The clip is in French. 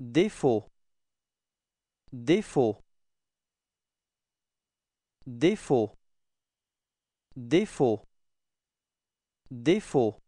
défaut défaut défaut défaut défaut